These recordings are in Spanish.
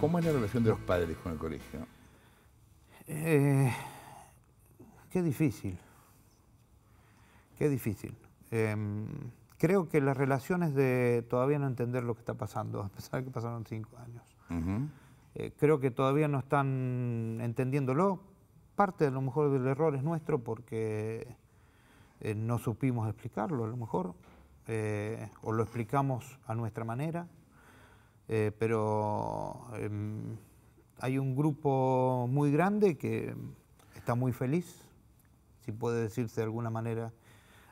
¿Cómo es la relación de los padres con el colegio? Eh, qué difícil. Qué difícil. Em, creo que las relaciones de todavía no entender lo que está pasando, a pesar de que pasaron cinco años. Eh, creo que todavía no están entendiéndolo. Parte a lo mejor del error es nuestro porque eh, no supimos explicarlo, a lo mejor, o lo explicamos a nuestra manera. Eh, pero em, hay un grupo muy grande que está muy feliz, si puede decirse de alguna manera.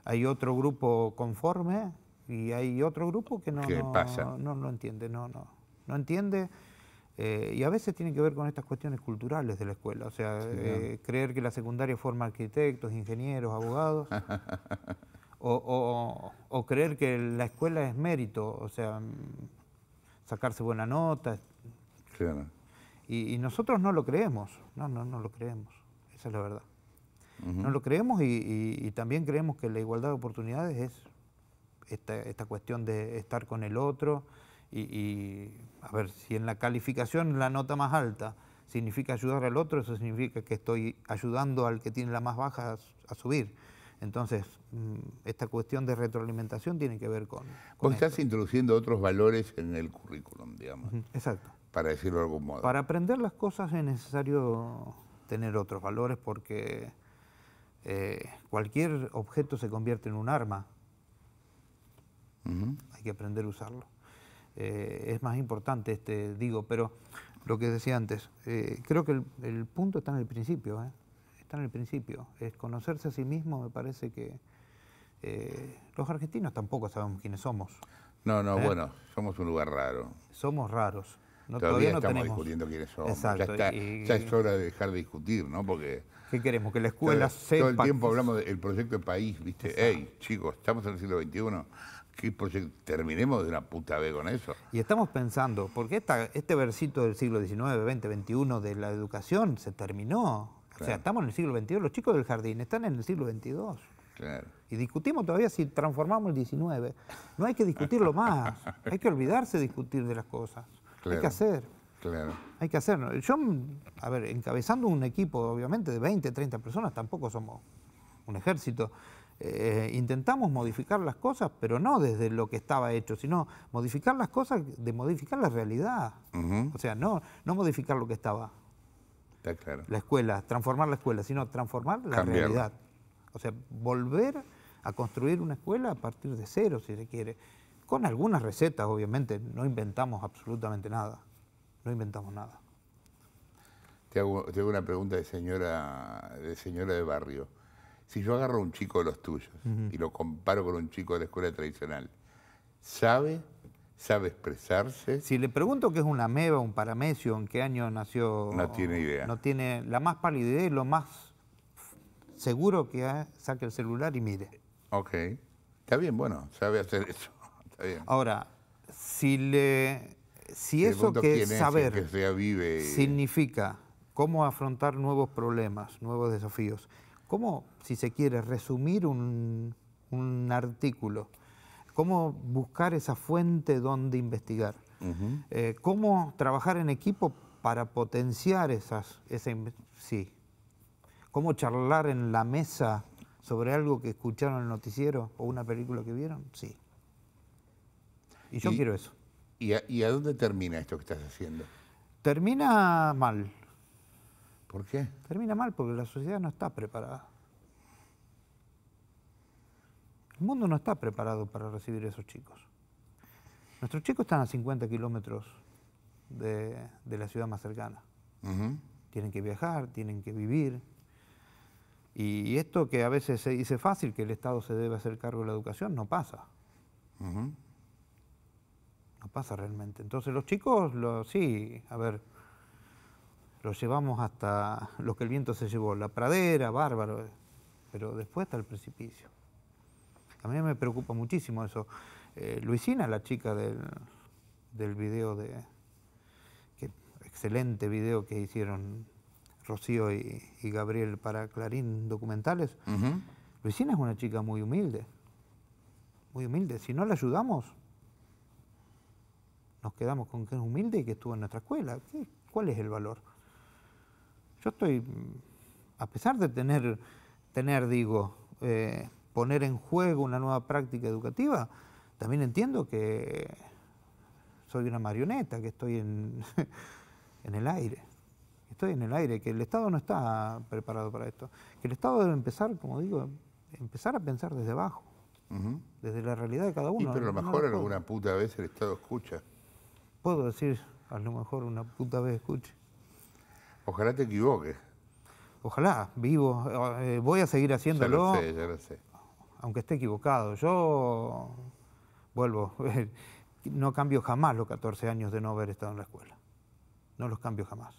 Hay otro grupo conforme y hay otro grupo que no, no, pasa? no, entiende, no, no, no entiende. Eh, y a veces tiene que ver con estas cuestiones culturales de la escuela. O sea, eh, creer que la secundaria forma arquitectos, ingenieros, abogados. o, o, creer que la escuela es mérito. O sea, mm, sacarse buena nota. Y, nosotros no lo creemos, no, no, no lo creemos, esa es la verdad. No lo creemos y, también creemos que la igualdad de oportunidades es esta, cuestión de estar con el otro y, a ver, si en la calificación la nota más alta significa ayudar al otro, eso significa que estoy ayudando al que tiene la más baja a subir. Entonces, mm, esta cuestión de retroalimentación tiene que ver con... estás introduciendo otros valores en el currículum, digamos. Exacto. Para decirlo de algún modo. Para aprender las cosas es necesario tener otros valores porque eh, cualquier objeto se convierte en un arma. Hay que aprender a usarlo. Eh, es más importante este, digo, pero lo que decía antes, eh, creo que el, el punto está en el principio. ¿eh? está en el principio. Es conocerse a sí mismo, me parece que eh, los argentinos tampoco sabemos quiénes somos. No, no, ¿Eh? bueno, somos un lugar raro. Somos raros. todavía, no estamos discutiendo quiénes somos. ya, es hora de dejar de discutir, ¿no? Porque... ¿Qué queremos? Que la escuela todo, sepa... Todo el tiempo hablamos del proyecto de país, ¿viste? Ey, chicos, estamos en el siglo XXI. ¿Qué proyecto? Terminemos de una puta vez con eso. Y estamos pensando, porque esta, este versito del siglo XIX, XX, XXI de la educación se terminó. O sea, estamos en el siglo XXI. los chicos del jardín están en el siglo XXII. Y discutimos todavía si transformamos el XIX. No hay que discutirlo más, hay que olvidarse de discutir de las cosas. Hay que hacer. Claro. Hay que hacerlo. Yo, a ver, encabezando un equipo, obviamente, de 20, 30 personas, tampoco somos un ejército. Eh, intentamos modificar las cosas, pero no desde lo que estaba hecho, sino modificar las cosas de modificar la realidad. O sea, no, no modificar lo que estaba. La escuela, transformar la escuela, sino transformar la realidad. O sea, volver a construir una escuela a partir de cero, si se quiere. Con algunas recetas, obviamente, no inventamos absolutamente nada. No inventamos nada. Te hago, una pregunta de señora, de señora de barrio. Si yo agarro un chico de los tuyos y lo comparo con un chico de la escuela tradicional, ¿sabe ¿Sabe expresarse? Si le pregunto qué es una ameba, un paramecio, en qué año nació... No tiene idea. No tiene la más pálida idea y lo más seguro que saque el celular y mire. Ok. Está bien, bueno, sabe hacer eso. Está bien. Ahora, si le... Si eso que es saber significa cómo afrontar nuevos problemas, nuevos desafíos, cómo, si se quiere, resumir un, un artículo cómo buscar esa fuente donde investigar, eh, cómo trabajar en equipo para potenciar esas, investigación, sí, cómo charlar en la mesa sobre algo que escucharon en el noticiero o una película que vieron, sí. Y yo quiero eso. ¿y ¿Y a dónde termina esto que estás haciendo? Termina mal. ¿Por qué? Termina mal porque la sociedad no está preparada. El mundo no está preparado para recibir a esos chicos. Nuestros chicos están a 50 kilómetros de, la ciudad más cercana. Tienen que viajar, tienen que vivir. Y, esto que a veces se dice fácil, que el Estado se debe hacer cargo de la educación, no pasa. No pasa realmente. Entonces los chicos, sí, a ver, los llevamos hasta lo que el viento se llevó, la pradera, bárbaro, pero después está el precipicio. A mí me preocupa muchísimo eso. Eh, Luisina, la chica del, video de... excelente video que hicieron Rocío y, Gabriel para Clarín Documentales. Luisina es una chica muy humilde. Muy humilde. Si no la ayudamos, nos quedamos con que es humilde y que estuvo en nuestra escuela. ¿Qué? ¿Cuál es el valor? Yo estoy, a pesar de tener, tener digo, eh, poner en juego una nueva práctica educativa, también entiendo que soy una marioneta, que estoy en, en el aire. Estoy en el aire, que el Estado no está preparado para esto. Que el Estado debe empezar, como digo, empezar a pensar desde abajo, desde la realidad de cada uno. pero a lo mejor alguna puta vez el Estado escucha. Puedo decir, a lo mejor una puta vez escuche. Ojalá te equivoques. Ojalá, vivo, eh, voy a seguir haciéndolo. Ya lo sé, ya lo sé aunque esté equivocado. Yo vuelvo, no cambio jamás los 14 años de no haber estado en la escuela. No los cambio jamás.